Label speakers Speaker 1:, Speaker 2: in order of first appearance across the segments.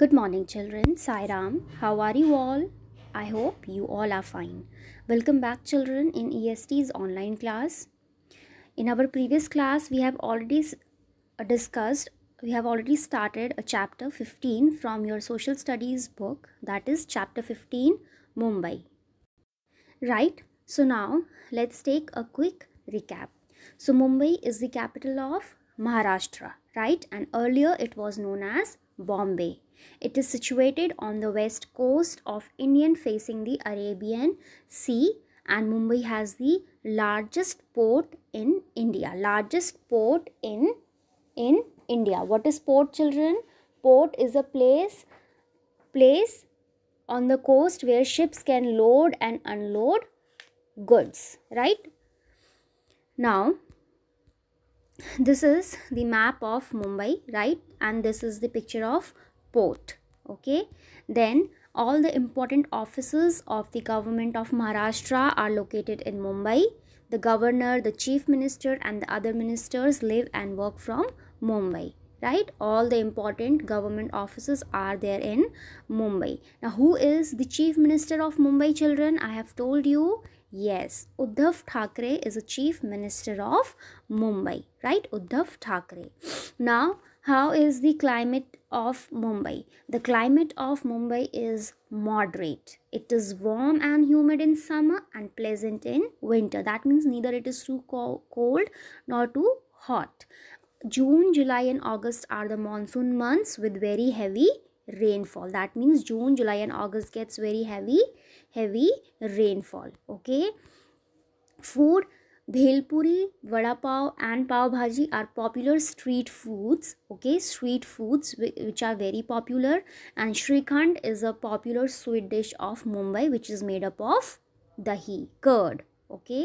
Speaker 1: Good morning, children. Sairam, how are you all? I hope you all are fine. Welcome back, children, in EST's online class. In our previous class, we have already uh, discussed, we have already started a chapter 15 from your social studies book, that is, chapter 15, Mumbai. Right? So, now let's take a quick recap. So, Mumbai is the capital of Maharashtra, right? And earlier it was known as Bombay. It is situated on the west coast of Indian facing the Arabian Sea and Mumbai has the largest port in India. Largest port in, in India. What is port children? Port is a place, place on the coast where ships can load and unload goods, right? Now, this is the map of Mumbai, right? And this is the picture of port, okay? Then all the important offices of the government of Maharashtra are located in Mumbai. The governor, the chief minister and the other ministers live and work from Mumbai, right? All the important government offices are there in Mumbai. Now, who is the chief minister of Mumbai, children? I have told you Yes, Uddhav Thakre is a chief minister of Mumbai, right? Uddhav Thakre. Now, how is the climate of Mumbai? The climate of Mumbai is moderate. It is warm and humid in summer and pleasant in winter. That means neither it is too cold nor too hot. June, July, and August are the monsoon months with very heavy rainfall. That means June, July, and August gets very heavy heavy rainfall okay food bhelpuri vada pav and pav bhaji are popular street foods okay street foods which are very popular and shrikhand is a popular sweet dish of mumbai which is made up of dahi curd okay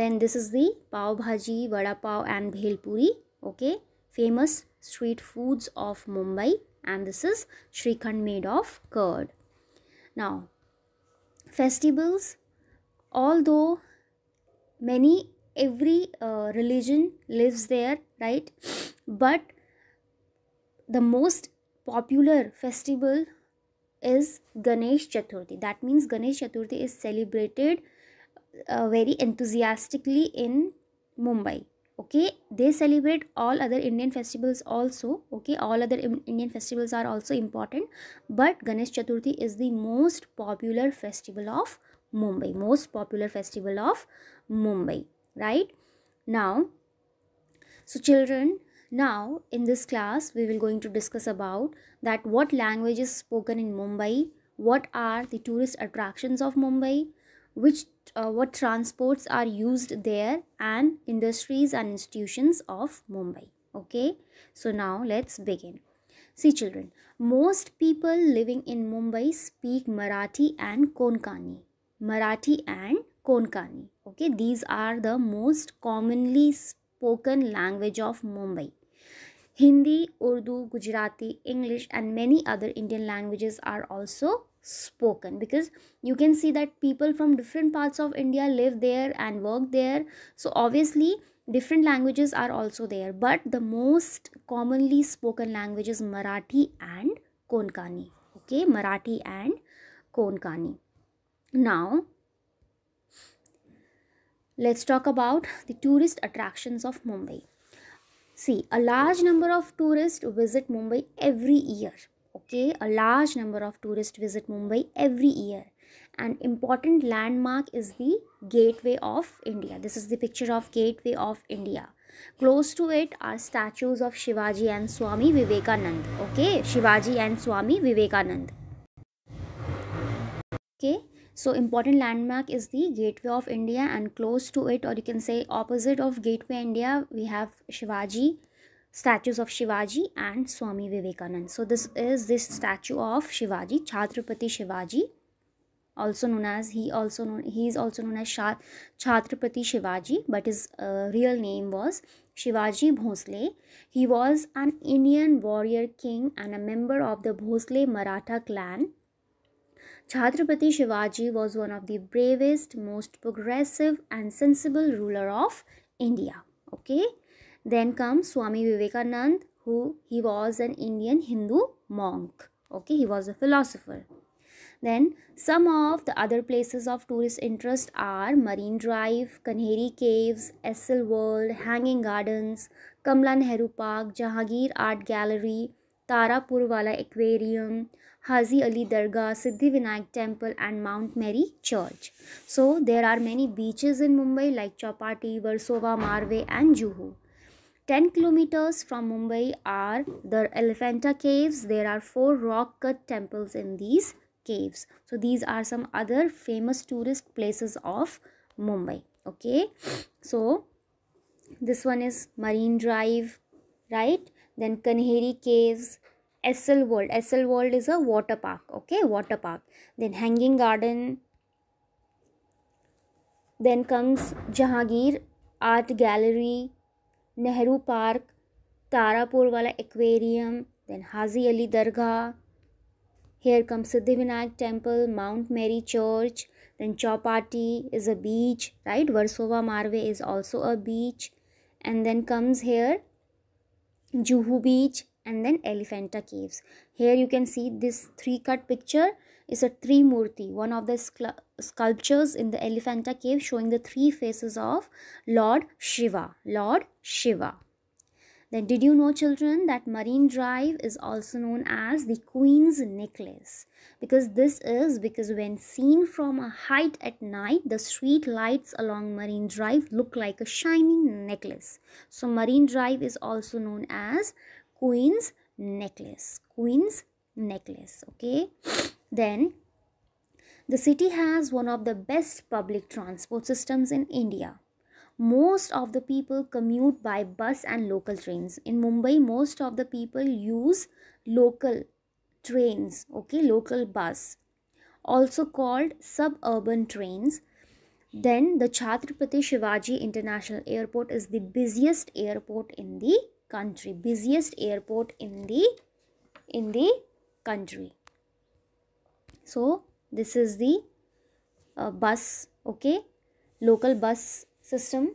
Speaker 1: then this is the pav bhaji vada pav and bhelpuri okay famous street foods of mumbai and this is shrikhand made of curd now festivals although many every uh, religion lives there right but the most popular festival is ganesh chaturthi that means ganesh chaturthi is celebrated uh, very enthusiastically in mumbai okay they celebrate all other indian festivals also okay all other indian festivals are also important but ganesh chaturthi is the most popular festival of mumbai most popular festival of mumbai right now so children now in this class we will going to discuss about that what language is spoken in mumbai what are the tourist attractions of mumbai which uh, what transports are used there and industries and institutions of Mumbai. Okay, so now let's begin. See children, most people living in Mumbai speak Marathi and Konkani. Marathi and Konkani. Okay, these are the most commonly spoken language of Mumbai. Hindi, Urdu, Gujarati, English and many other Indian languages are also spoken because you can see that people from different parts of india live there and work there so obviously different languages are also there but the most commonly spoken language is marathi and konkani okay marathi and konkani now let's talk about the tourist attractions of mumbai see a large number of tourists visit mumbai every year okay a large number of tourists visit mumbai every year an important landmark is the gateway of india this is the picture of gateway of india close to it are statues of shivaji and swami vivekanand okay shivaji and swami vivekanand okay so important landmark is the gateway of india and close to it or you can say opposite of gateway india we have shivaji statues of Shivaji and Swami Vivekanand. So this is this statue of Shivaji, Chhatrapati Shivaji, also known as he also known he is also known as Chhatrapati Shivaji, but his uh, real name was Shivaji Bhosle. He was an Indian warrior king and a member of the Bhosle Maratha clan. Chhatrapati Shivaji was one of the bravest, most progressive and sensible ruler of India. Okay. Then comes Swami Vivekanand, who he was an Indian Hindu monk. Okay, he was a philosopher. Then some of the other places of tourist interest are Marine Drive, Kanheri Caves, Essel World, Hanging Gardens, Kamla Nehru Park, Jahangir Art Gallery, Wala Aquarium, Hazi Ali Dargah, Siddhi Vinayak Temple and Mount Mary Church. So there are many beaches in Mumbai like Chopati, Versova, Marve and Juhu. 10 kilometers from Mumbai are the Elephanta caves. There are four rock cut temples in these caves. So these are some other famous tourist places of Mumbai. Okay. So this one is Marine Drive, right? Then Kanheri Caves, World. Essel World is a water park. Okay, water park. Then Hanging Garden. Then comes Jahangir Art Gallery Nehru park Taraporewala aquarium then Haji Ali dargah here come Siddhivinayak temple Mount Mary church then Chowpatty is a beach right Versova Marve is also a beach and then comes here Juhu beach and then Elephanta caves Here you can see this three cut picture is a three murti, one of the sculptures in the Elephanta cave showing the three faces of Lord Shiva. Lord Shiva. Then did you know children that Marine Drive is also known as the Queen's Necklace because this is because when seen from a height at night the street lights along Marine Drive look like a shining necklace. So Marine Drive is also known as Queen's necklace queen's necklace okay then the city has one of the best public transport systems in india most of the people commute by bus and local trains in mumbai most of the people use local trains okay local bus also called suburban trains then the chhatrapati shivaji international airport is the busiest airport in the country busiest airport in the in the country so this is the uh, bus okay local bus system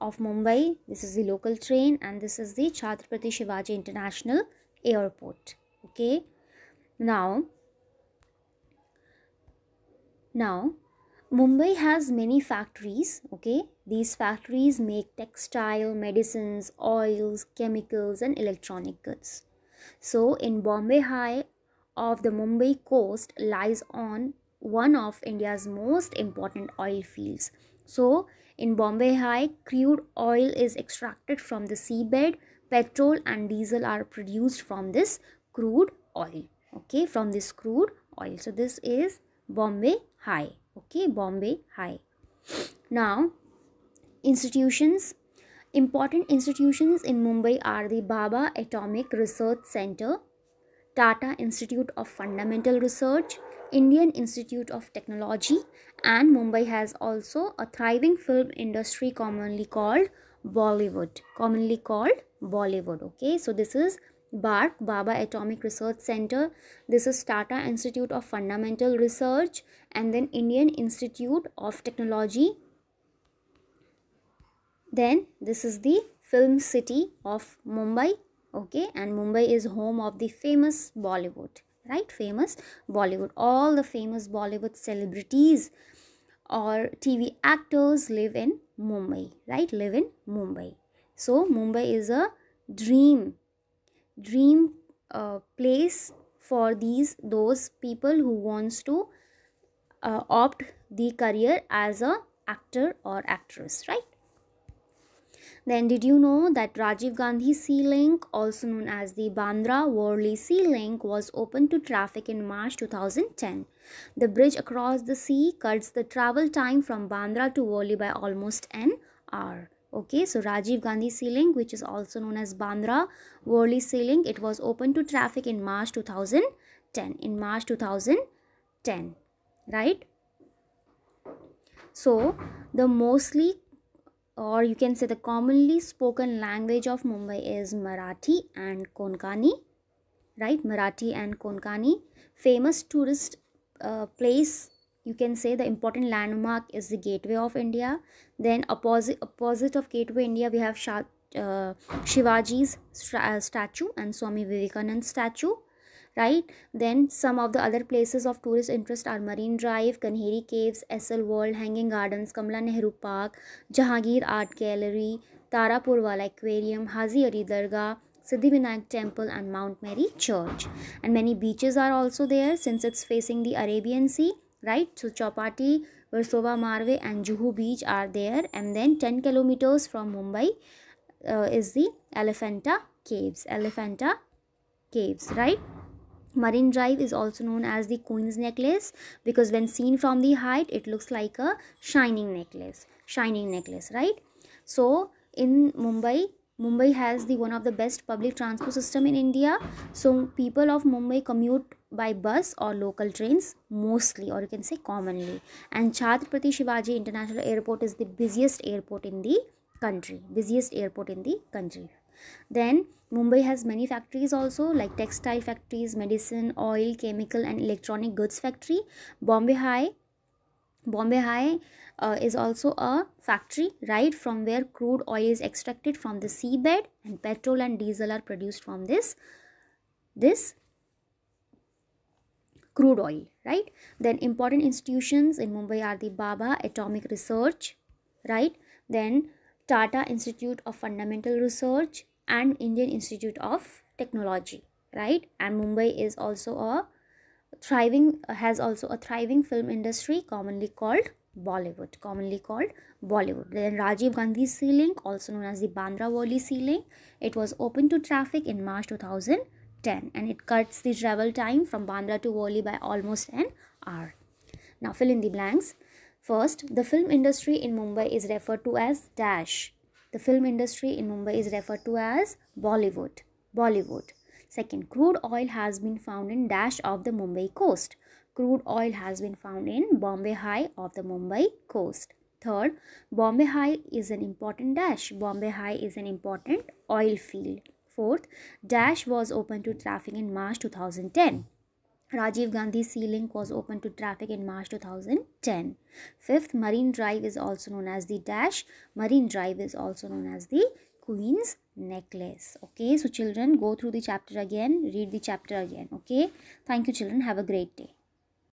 Speaker 1: of Mumbai this is the local train and this is the Chhatrapati Shivaji International Airport okay now now Mumbai has many factories, okay? These factories make textile, medicines, oils, chemicals, and electronic goods. So, in Bombay High of the Mumbai coast lies on one of India's most important oil fields. So, in Bombay High, crude oil is extracted from the seabed, petrol and diesel are produced from this crude oil. Okay, from this crude oil. So, this is Bombay High okay bombay high now institutions important institutions in mumbai are the baba atomic research center tata institute of fundamental research indian institute of technology and mumbai has also a thriving film industry commonly called bollywood commonly called bollywood okay so this is BARC, Baba Atomic Research Center. This is Tata Institute of Fundamental Research and then Indian Institute of Technology. Then this is the film city of Mumbai. Okay, and Mumbai is home of the famous Bollywood, right? Famous Bollywood. All the famous Bollywood celebrities or TV actors live in Mumbai, right? Live in Mumbai. So, Mumbai is a dream dream uh, place for these those people who wants to uh, opt the career as a actor or actress right then did you know that Rajiv Gandhi Sea Link, also known as the Bandra Worli Sea Link, was opened to traffic in March 2010. The bridge across the sea cuts the travel time from Bandra to Worli by almost an hour okay so rajiv gandhi ceiling which is also known as bandra worli ceiling it was open to traffic in march 2010 in march 2010 right so the mostly or you can say the commonly spoken language of mumbai is marathi and konkani right marathi and konkani famous tourist uh, place you can say the important landmark is the gateway of india then opposite opposite of gateway india we have Shah, uh, shivaji's uh, statue and swami vivekanand statue right then some of the other places of tourist interest are marine drive kanheri caves sl world hanging gardens kamla nehru park jahangir art gallery tarapurwala aquarium hazi ali dargah Siddhivinayak Temple and Mount Mary Church. And many beaches are also there since it's facing the Arabian Sea right so chopati versova marve and juhu beach are there and then 10 kilometers from mumbai uh, is the elephanta caves elephanta caves right Marine Drive is also known as the Queen's Necklace because when seen from the height, it looks like a shining necklace, shining necklace, right? So in Mumbai, Mumbai has the one of the best public transport system in India. So people of Mumbai commute by bus or local trains mostly or you can say commonly. And Chhatrapati Shivaji International Airport is the busiest airport in the country. Busiest airport in the country. Then Mumbai has many factories also like textile factories, medicine, oil, chemical and electronic goods factory. Bombay High Bombay High uh, is also a factory right from where crude oil is extracted from the seabed and petrol and diesel are produced from this this crude oil right then important institutions in Mumbai are the Baba Atomic Research right then Tata Institute of Fundamental Research and Indian Institute of Technology right and Mumbai is also a thriving uh, has also a thriving film industry commonly called Bollywood, commonly called Bollywood. Then Rajiv Gandhi ceiling also known as the Bandra Worli ceiling it was open to traffic in March 2010 and it cuts the travel time from Bandra to Worli by almost an hour. Now fill in the blanks. First, the film industry in Mumbai is referred to as dash. The film industry in Mumbai is referred to as Bollywood. Bollywood. Second, crude oil has been found in dash of the Mumbai coast. Crude oil has been found in Bombay High of the Mumbai coast. Third, Bombay High is an important dash. Bombay High is an important oil field. Fourth, dash was open to traffic in March 2010. Rajiv Gandhi Sea Link was open to traffic in March 2010. Fifth, Marine Drive is also known as the Dash. Marine Drive is also known as the Queen's necklace okay so children go through the chapter again read the chapter again okay thank you children have a great day